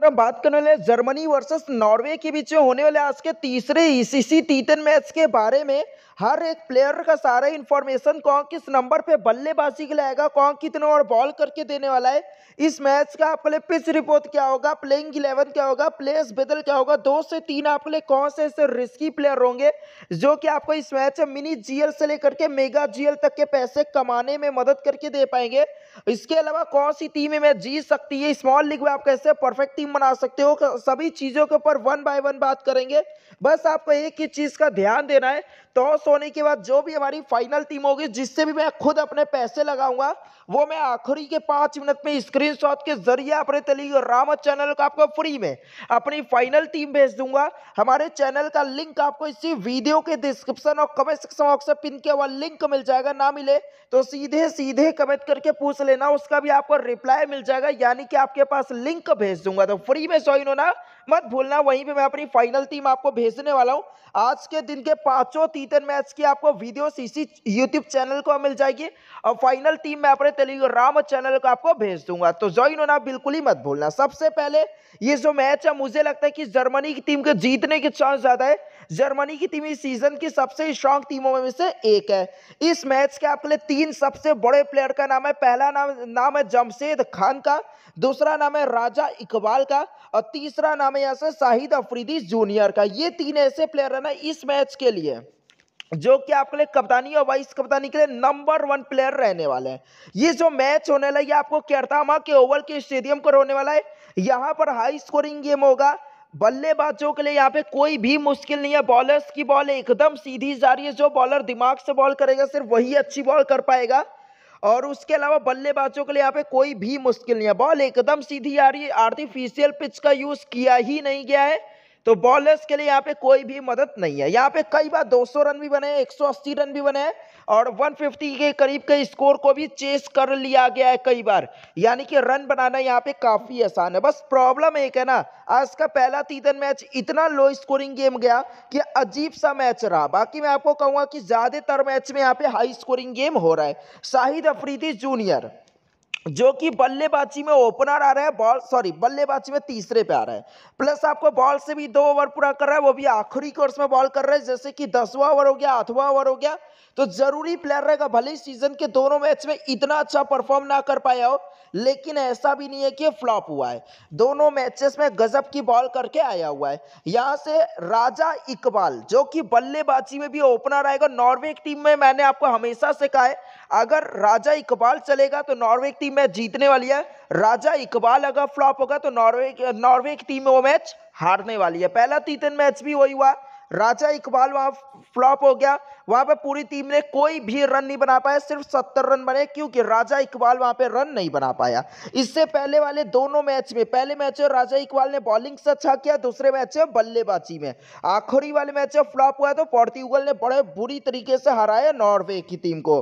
अगर हम बात करने वाले जर्मनी वर्सेस नॉर्वे के बीच में होने वाले आज के तीसरे ईसीसी टीटन मैच के बारे में हर एक प्लेयर का सारा इन्फॉर्मेशन कौन किस नंबर पे बल्लेबाजी के लाएगा कौन कितने और बॉल करके देने वाला है इस मैच का आपके लिए पिच रिपोर्ट क्या होगा प्लेइंग इलेवन क्या होगा प्लेयर्स बदल क्या होगा दो से तीन आपके लिए कौन से ऐसे रिस्की प्लेयर होंगे जो कि आपको इस मैच में मिनी जीएल से लेकर के मेगा जीएल तक के पैसे कमाने में मदद करके दे पाएंगे इसके अलावा कौन सी टीम में जीत सकती है स्मॉल लीग में आप कैसे परफेक्ट टीम टीम बना सकते हो सभी चीज़ों के ऊपर वन बाय वन बात करेंगे बस आपको एक ही चीज़ का ध्यान देना है टॉस तो होने के बाद जो भी हमारी फाइनल टीम होगी जिससे भी मैं खुद अपने पैसे लगाऊंगा वो मैं आखिरी के पांच मिनट में स्क्रीनशॉट के जरिए अपने रामा चैनल का आपको फ्री में अपनी फाइनल टीम भेज दूंगा हमारे चैनल का लिंक आपको इसी वीडियो के डिस्क्रिप्शन और कमेंट सेक्शन बॉक्स में पिन किया हुआ लिंक मिल जाएगा ना मिले तो सीधे सीधे कमेंट करके पूछ लेना उसका भी आपको रिप्लाई मिल जाएगा यानी कि आपके पास लिंक भेज दूंगा तो फ्री में ज्वाइन होना मत भूलना वहीं पे मैं अपनी फाइनल टीम आपको भेजने वाला हूँ आज के दिन के पांचों तीतन मैच की आपको वीडियोस इसी यूट्यूब चैनल को मिल जाएगी और फाइनल टीम मैं अपने टेलीग्राम चैनल को आपको भेज दूंगा तो ज्वाइन होना बिल्कुल ही मत भूलना सबसे पहले ये जो मैच है मुझे लगता है कि जर्मनी की टीम के जीतने के चांस ज़्यादा है जर्मनी की टीम इस सीजन की सबसे स्ट्रांग टीमों में से एक है इस मैच के आपके लिए तीन सबसे बड़े प्लेयर का नाम है पहला नाम नाम है जमशेद खान का दूसरा नाम है राजा इकबाल का और तीसरा नाम है यहाँ से शाहिद अफरीदी जूनियर का ये तीन ऐसे प्लेयर है ना इस मैच के लिए जो कि आपके लिए कप्तानी और वाइस कप्तानी के लिए नंबर वन प्लेयर रहने वाले हैं ये जो मैच होने लगी आपको कैरतामा के ओवल के स्टेडियम पर होने वाला है यहाँ पर हाई स्कोरिंग गेम होगा बल्लेबाजों के लिए यहाँ पे कोई भी मुश्किल नहीं है बॉलर्स की बॉल एकदम सीधी जा रही है जो बॉलर दिमाग से बॉल करेगा सिर्फ वही अच्छी बॉल कर पाएगा और उसके अलावा बल्लेबाजों के लिए यहाँ पे कोई भी मुश्किल नहीं है बॉल एकदम सीधी आ रही है आर्टिफिशियल पिच का यूज़ किया ही नहीं गया है तो बॉलर्स के लिए यहाँ पे कोई भी मदद नहीं है यहाँ पे कई बार 200 रन भी बने 180 रन भी बने और 150 के करीब के स्कोर को भी चेस कर लिया गया है कई बार यानी कि रन बनाना यहाँ पे काफ़ी आसान है बस प्रॉब्लम एक है ना आज का पहला तीतन मैच इतना लो स्कोरिंग गेम गया कि अजीब सा मैच रहा बाकी मैं आपको कहूँगा कि ज़्यादातर मैच में यहाँ पे हाई स्कोरिंग गेम हो रहा है शाहिद अफरीदी जूनियर जो कि बल्लेबाजी में ओपनर आ रहे हैं बॉल सॉरी बल्लेबाजी में तीसरे पे आ रहे हैं प्लस आपको बॉल से भी दो ओवर पूरा कर रहा है वो भी आखिरी कोर्स में बॉल कर रहे हैं जैसे कि दसवा ओवर हो गया आठवा ओवर हो गया तो जरूरी प्लेयर रहेगा भले ही सीजन के दोनों मैच में इतना अच्छा परफॉर्म ना कर पाया हो लेकिन ऐसा भी नहीं है कि फ्लॉप हुआ है दोनों मैचेस में गजब की बॉल करके आया हुआ है यहां से राजा इकबाल जो कि बल्लेबाजी में भी ओपनर आएगा नॉर्वे की टीम में मैंने आपको हमेशा से कहा है अगर राजा इकबाल चलेगा तो नॉर्वे की टीम मैच जीतने वाली है राजा इकबाल अगर फ्लॉप होगा तो नॉर्वे नॉर्वे की टीम में वो मैच हारने वाली है पहला तीतन मैच भी वही हुआ राजा इकबाल वहां फ्लॉप हो गया वहां पर पूरी टीम ने कोई भी रन नहीं बना पाया सिर्फ सत्तर रन बने क्योंकि राजा इकबाल वहां पे रन नहीं बना पाया इससे पहले वाले दोनों मैच में पहले मैच में राजा इकबाल ने बॉलिंग से अच्छा किया दूसरे मैच में बल्लेबाजी में आखिरी वाले मैच में फ्लॉप हुआ तो पोर्तुगल ने बड़े बुरी तरीके से हराया नॉर्वे की टीम को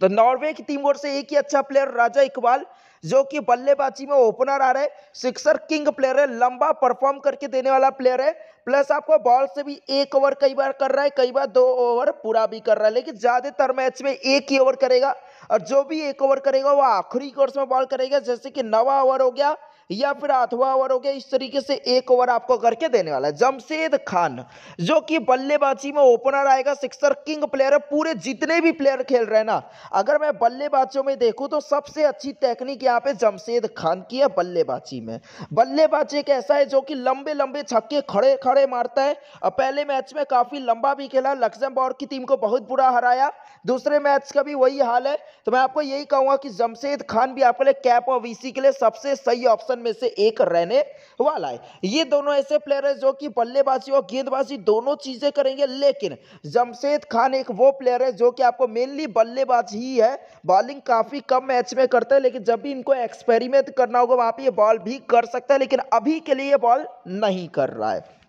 तो नॉर्वे की टीम ओर से एक ही अच्छा प्लेयर राजा इकबाल जो कि बल्लेबाजी में ओपनर आ रहे सिक्सर किंग प्लेयर है लंबा परफॉर्म करके देने वाला प्लेयर है प्लस आपको बॉल से भी एक ओवर कई बार कर रहा है कई बार दो ओवर पूरा भी कर रहा है लेकिन ज़्यादातर मैच में एक ही ओवर करेगा और जो भी एक ओवर करेगा वो आखिरी कोर्स में बॉल करेगा जैसे कि नवा ओवर हो गया या फिर आठवा ओवर हो गया इस तरीके से एक ओवर आपको करके देने वाला है जमशेद खान जो कि बल्लेबाजी में ओपनर आएगा सिक्सर किंग प्लेयर है पूरे जितने भी प्लेयर खेल रहे हैं ना अगर मैं बल्लेबाजों में देखूं तो सबसे अच्छी टेक्निक यहाँ पे जमशेद खान की है बल्लेबाजी में बल्लेबाज एक ऐसा है जो कि लंबे लंबे छक्के खड़े खड़े मारता है और पहले मैच में काफ़ी लंबा भी खेला लक्जम की टीम को बहुत बुरा हराया दूसरे मैच का भी वही हाल है तो मैं आपको यही कहूँगा कि जमशेद खान भी आपके लिए कैप और वीसी के लिए सबसे सही ऑप्शन ऑप्शन में से एक रहने वाला है ये दोनों ऐसे प्लेयर है जो कि बल्लेबाजी और गेंदबाजी दोनों चीजें करेंगे लेकिन जमशेद खान एक वो प्लेयर है जो कि आपको मेनली बल्लेबाज ही है बॉलिंग काफी कम मैच में करते हैं लेकिन जब भी इनको एक्सपेरिमेंट करना होगा वहां पर ये बॉल भी कर सकता है लेकिन अभी के लिए बॉल नहीं कर रहा है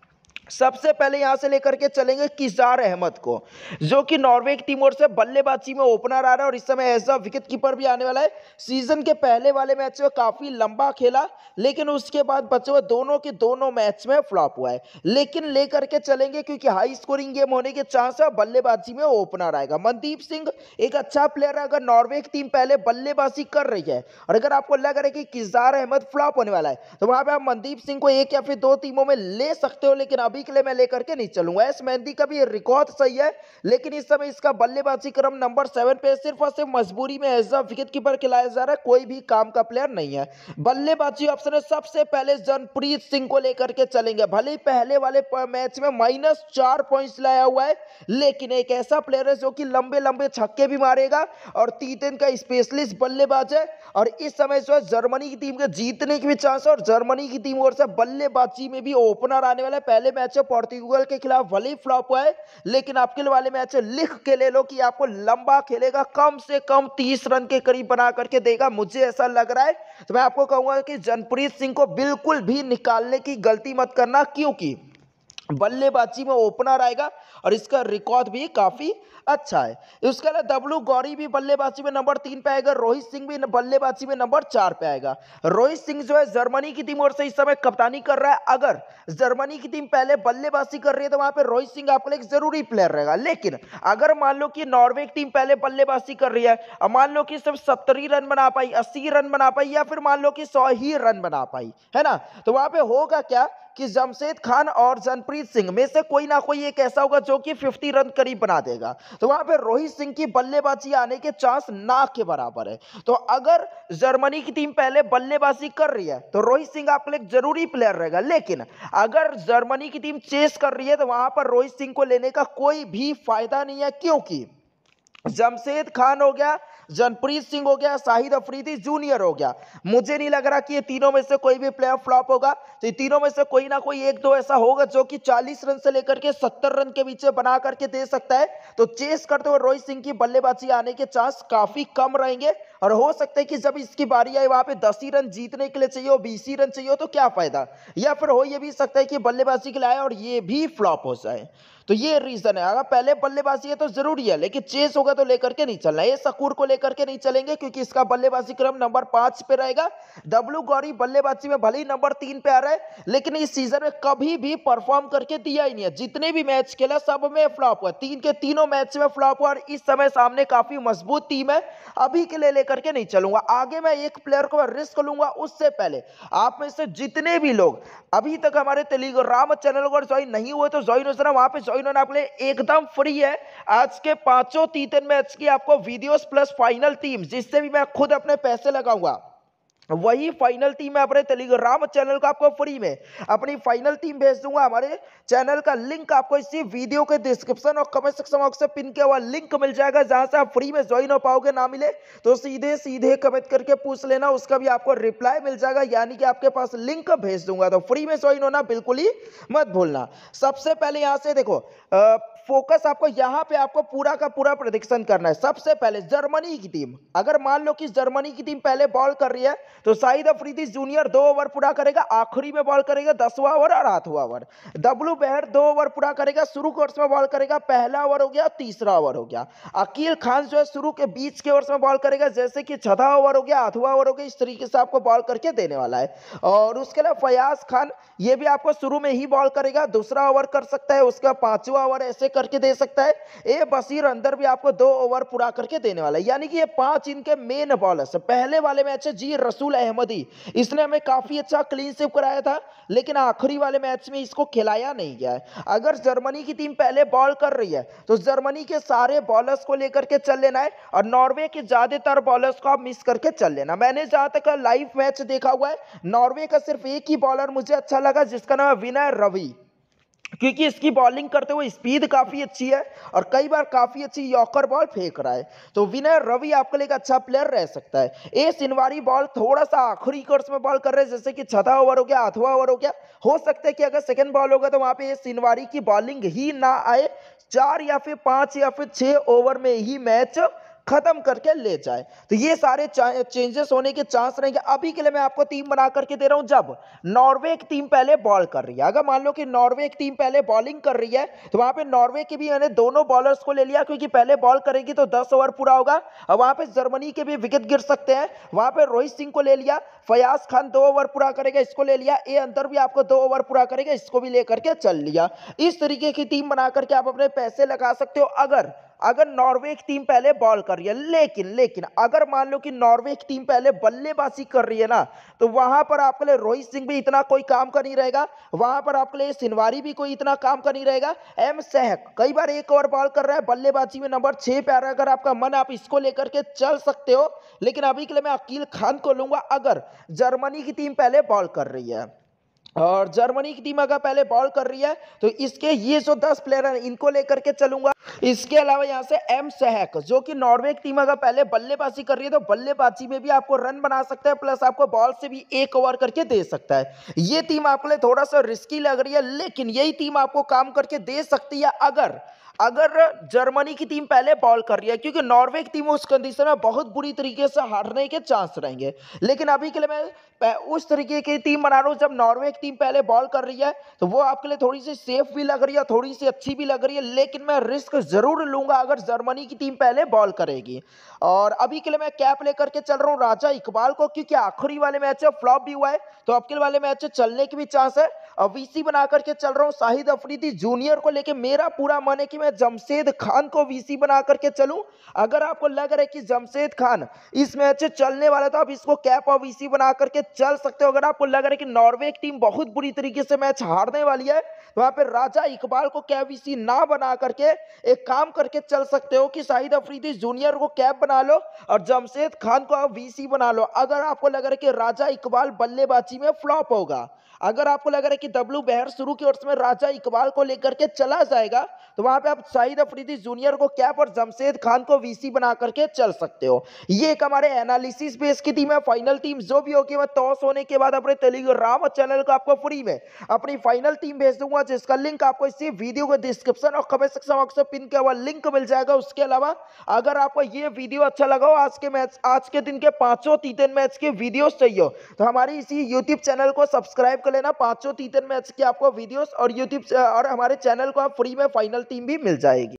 सबसे पहले यहां से लेकर के चलेंगे किजार अहमद को जो कि नॉर्वे की टीम और से बल्लेबाजी में ओपनर आ रहा है और इस समय ऐसा विकेट कीपर भी आने वाला है सीजन के पहले वाले मैच में काफ़ी लंबा खेला लेकिन उसके बाद बचे हुए दोनों के दोनों मैच में फ्लॉप हुआ है लेकिन लेकर के चलेंगे क्योंकि हाई स्कोरिंग गेम होने के चांस है बल्लेबाजी में ओपनर आएगा मनदीप सिंह एक अच्छा प्लेयर है अगर नॉर्वे की टीम पहले बल्लेबाजी कर रही है और अगर आपको लग रहा है कि किजार अहमद फ्लॉप होने वाला है तो वहां पर आप मनदीप सिंह को एक या फिर दो टीमों में ले सकते हो लेकिन अब अभी के लिए मैं लेकर के नहीं चलूंगा एस मेहंदी का भी रिकॉर्ड सही है लेकिन इस समय इसका बल्लेबाजी क्रम नंबर सेवन पे सिर्फ और सिर्फ मजबूरी में एज अ विकेट कीपर खिलाया जा रहा है कोई भी काम का प्लेयर नहीं है बल्लेबाजी ऑप्शन है सबसे पहले जनप्रीत सिंह को लेकर के चलेंगे भले ही पहले वाले मैच में माइनस चार पॉइंट लाया हुआ है लेकिन एक ऐसा प्लेयर है जो कि लंबे लंबे छक्के भी मारेगा और तीतन का स्पेशलिस्ट बल्लेबाज है और इस समय जो है जर्मनी की टीम के जीतने की भी चांस है और जर्मनी की टीम और से बल्लेबाजी में भी ओपनर आने वाला है पहले मैच मैच है पोर्तुगल के खिलाफ भले ही फ्लॉप हुआ है लेकिन आपके लिए वाले मैच लिख के ले लो कि आपको लंबा खेलेगा कम से कम तीस रन के करीब बना करके देगा मुझे ऐसा लग रहा है तो मैं आपको कहूंगा कि जनप्रीत सिंह को बिल्कुल भी निकालने की गलती मत करना क्योंकि बल्लेबाजी में ओपनर आएगा और इसका रिकॉर्ड भी काफ़ी अच्छा है उसके अलावा डब्लू गौरी भी बल्लेबाजी में नंबर तीन पे आएगा रोहित सिंह भी बल्लेबाजी में नंबर चार पे आएगा रोहित सिंह जो है जर्मनी की टीम और से इस समय कप्तानी कर रहा है अगर जर्मनी की टीम पहले बल्लेबाजी कर रही है तो वहां पर रोहित सिंह आपके लिए जरूरी प्लेयर रहेगा लेकिन अगर मान लो कि नॉर्वे की टीम पहले बल्लेबाजी कर रही है मान लो कि सिर्फ सत्तरी रन बना पाई अस्सी रन बना पाई या फिर मान लो कि सौ ही रन बना पाई है ना तो वहां पे होगा क्या कि जमशेद खान और जनप्रीत सिंह में से कोई ना कोई एक ऐसा होगा जो कि 50 रन करीब बना देगा तो वहां पर रोहित सिंह की बल्लेबाजी आने के चांस ना के बराबर है तो अगर जर्मनी की टीम पहले बल्लेबाजी कर रही है तो रोहित सिंह आपके लिए जरूरी प्लेयर रहेगा लेकिन अगर जर्मनी की टीम चेस कर रही है तो वहां पर रोहित सिंह को लेने का कोई भी फायदा नहीं है क्योंकि जमशेद खान हो गया जनप्रीत सिंह हो गया शाहिद अफरीदी जूनियर हो गया मुझे नहीं लग रहा कि ये तीनों में से कोई भी प्लेयर फ्लॉप होगा तो ये तीनों में से कोई ना कोई एक दो ऐसा होगा जो कि चालीस रन से लेकर के सत्तर रन के पीछे बना करके दे सकता है तो चेस करते हुए रोहित सिंह की बल्लेबाजी आने के चांस काफी कम रहेंगे और हो सकता है कि जब इसकी बारी आई वहां पे दस ही रन जीतने के लिए चाहिए हो बीस ही रन चाहिए हो तो क्या फायदा या फिर हो यह भी सकता है कि बल्लेबाजी के लिए आए और ये भी फ्लॉप हो जाए तो ये रीजन है अगर पहले बल्लेबाजी है तो जरूरी है लेकिन चेस होगा तो लेकर के नहीं चलना ये सकूर को लेकर के नहीं चलेंगे क्योंकि इसका बल्लेबाजी क्रम नंबर पांच पे रहेगा डब्लू गौरी बल्लेबाजी में भले ही नंबर तीन पे आ रहा है लेकिन इस सीजन में कभी भी परफॉर्म करके दिया ही नहीं है जितने भी मैच खेला सब में फ्लॉप हुआ तीन के तीनों मैच में फ्लॉप हुआ और इस समय सामने काफी मजबूत टीम है अभी के लिए लेकर के नहीं चलूंगा आगे मैं एक प्लेयर को रिस्क लूंगा उससे पहले आप में से जितने भी लोग अभी तक हमारे राम चैनल को ज्वाइन नहीं हुए तो ज्वाइन हो जरा वहां पर इन्होंने आपके लिए एकदम फ्री है आज के पांचों तीतन मैच की आपको वीडियोस प्लस फाइनल टीम जिससे भी मैं खुद अपने पैसे लगाऊंगा वही फाइनल टीम है अपने टेलीग्राम चैनल का आपको फ्री में अपनी फाइनल टीम भेज दूंगा हमारे चैनल का लिंक आपको इसी वीडियो के डिस्क्रिप्शन और कमेंट सेक्शन बॉक्स से पिन किया हुआ लिंक मिल जाएगा जहां से आप फ्री में ज्वाइन हो पाओगे ना मिले तो सीधे सीधे कमेंट करके पूछ लेना उसका भी आपको रिप्लाई मिल जाएगा यानी कि आपके पास लिंक भेज दूंगा तो फ्री में ज्वाइन होना बिल्कुल ही मत भूलना सबसे पहले यहाँ से देखो आ, फोकस आपको यहाँ पे आपको पूरा का पूरा प्रदर्शन करना है सबसे पहले जर्मनी की टीम अगर मान लो कि जर्मनी की टीम पहले बॉल कर रही है तो साइद अफरीदी जूनियर दो ओवर पूरा करेगा आखिरी में बॉल करेगा दसवा ओवर और आठवा ओवर डब्लू बहर दो ओवर पूरा करेगा शुरू के में बॉल करेगा पहला ओवर हो गया तीसरा ओवर हो गया अकील खान जो है शुरू के बीच के ओवर्स में बॉल करेगा जैसे कि छठा ओवर हो गया आठवा ओवर हो गया इस तरीके से आपको बॉल करके देने वाला है और उसके अलावा फयाज खान ये भी आपको शुरू में ही बॉल करेगा दूसरा ओवर कर सकता है उसका पांचवा ओवर ऐसे करके दे सकता है ए बसीर अंदर भी आपको दो ओवर पूरा करके देने वाला है यानी कि ये पांच इनके मेन बॉलर्स पहले वाले मैच है जी रसूल अहमदी इसने हमें काफ़ी अच्छा क्लीन सेव कराया था लेकिन आखिरी वाले मैच में इसको खिलाया नहीं गया है अगर जर्मनी की टीम पहले बॉल कर रही है तो जर्मनी के सारे बॉलर्स को लेकर के चल लेना है और नॉर्वे के ज़्यादातर बॉलर्स को आप मिस करके चल लेना मैंने जहां तक लाइव मैच देखा हुआ है नॉर्वे का सिर्फ एक ही बॉलर मुझे अच्छा लगा जिसका नाम है विनय रवि क्योंकि इसकी बॉलिंग करते हुए स्पीड काफ़ी अच्छी है और कई बार काफ़ी अच्छी यॉकर बॉल फेंक रहा है तो विनय रवि आपके लिए एक अच्छा प्लेयर रह सकता है ए सिनवारी बॉल थोड़ा सा आखिरी कर्स में बॉल कर रहे हैं जैसे कि छठा ओवर हो गया आठवा ओवर हो गया हो सकता है कि अगर सेकेंड बॉल होगा तो वहाँ पर ए सिनवारी की बॉलिंग ही ना आए चार या फिर पाँच या फिर छः ओवर में ही मैच खत्म करके ले जाए तो ये सारे चेंजेस होने के चांस रहेंगे अभी के लिए मैं आपको टीम बना करके दे रहा हूं जब नॉर्वे की टीम पहले बॉल कर रही है अगर मान लो कि नॉर्वे की टीम पहले बॉलिंग कर रही है तो वहां पे नॉर्वे के भी मैंने दोनों बॉलर्स को ले लिया क्योंकि पहले बॉल करेगी तो दस ओवर पूरा होगा और वहां पर जर्मनी के भी विकेट गिर सकते हैं वहां पर रोहित सिंह को ले लिया फयाज खान दो ओवर पूरा करेगा इसको ले लिया ए अंतर भी आपको दो ओवर पूरा करेगा इसको भी लेकर के चल लिया इस तरीके की टीम बना करके आप अपने पैसे लगा सकते हो अगर अगर नॉर्वे की टीम पहले बॉल कर रही है लेकिन लेकिन अगर मान लो कि नॉर्वे की टीम पहले बल्लेबाजी कर रही है ना तो वहां पर आपके लिए रोहित सिंह भी इतना कोई काम का नहीं रहेगा वहां पर आपके लिए सिनवारी भी कोई इतना काम का नहीं रहेगा एम सहक कई बार एक ओवर बॉल कर रहा है बल्लेबाजी में नंबर छह पे आ रहा है अगर आपका मन आप इसको लेकर के चल सकते हो लेकिन अभी के लिए मैं अकील खान को लूंगा अगर जर्मनी की टीम पहले बॉल कर रही है और जर्मनी की टीम अगर पहले बॉल कर रही है तो इसके ये जो दस प्लेयर हैं इनको लेकर के चलूंगा इसके अलावा यहाँ से एम सहक जो कि नॉर्वे की टीम अगर पहले बल्लेबाजी कर रही है तो बल्लेबाजी में भी आपको रन बना सकता है प्लस आपको बॉल से भी एक ओवर करके दे सकता है ये टीम आपके लिए थोड़ा सा रिस्की लग रही है लेकिन यही टीम आपको काम करके दे सकती है अगर अगर जर्मनी की टीम पहले बॉल कर रही है क्योंकि नॉर्वे की टीम उस कंडीशन में बहुत बुरी तरीके से हारने के चांस रहेंगे लेकिन अभी के लिए मैं उस तरीके की टीम बना रहा हूँ जब नॉर्वे की टीम पहले बॉल कर रही है तो वो आपके लिए थोड़ी सी सेफ भी लग रही है थोड़ी सी अच्छी भी लग रही है लेकिन मैं रिस्क जरूर लूंगा अगर जर्मनी की टीम पहले बॉल करेगी और अभी के लिए मैं कैप लेकर के चल रहा हूँ राजा इकबाल को क्योंकि आखिरी वाले मैच है फ्लॉप भी हुआ है तो आपके वाले मैच चलने की भी चांस है वीसी बना करके चल रहा हूँ शाहिद अफरीदी जूनियर को लेके मेरा पूरा मन है कि मैं जमशेद खान को वीसी बना करके चलूँ अगर आपको लग रहा है कि जमशेद खान इस मैच से चलने वाला था आप इसको कैप और वीसी बना करके चल सकते हो अगर आपको लग रहा है कि नॉर्वे की टीम बहुत बुरी तरीके से मैच हारने वाली है तो वहाँ पर राजा इकबाल को कैप वीसी ना बना करके एक काम करके चल सकते हो कि शाहिद अफरीदी जूनियर को कैप बना लो और जमशेद खान को आप वीसी बना लो अगर आपको लग रहा है कि राजा इकबाल बल्लेबाजी में फ्लॉप होगा अगर आपको लग रहा है कि कि दबलू बहर शुरू की ओर में राजा इकबाल को लेकर के चला जाएगा तो वहां पे आप शाहिद अफरीदी जूनियर को कैप और जमशेद खान को वीसी बना करके चल सकते हो ये एक हमारे एनालिसिस बेस की टीम है फाइनल टीम जो भी होगी मैं टॉस होने के बाद अपने टेलीग्राम चैनल को आपको फ्री में अपनी फाइनल टीम भेज दूंगा जिसका लिंक आपको इसी वीडियो के डिस्क्रिप्शन और कमेंट सेक्शन बॉक्स पिन किया हुआ लिंक मिल जाएगा उसके अलावा अगर आपको ये वीडियो अच्छा लगा हो आज के मैच आज के दिन के पांचों तीतन मैच के वीडियो चाहिए तो हमारी इसी यूट्यूब चैनल को सब्सक्राइब कर लेना पांचों तीतन डिस्क्रिप्शन में इसके आपको वीडियोस और यूट्यूब और हमारे चैनल को आप फ्री में फाइनल टीम भी मिल जाएगी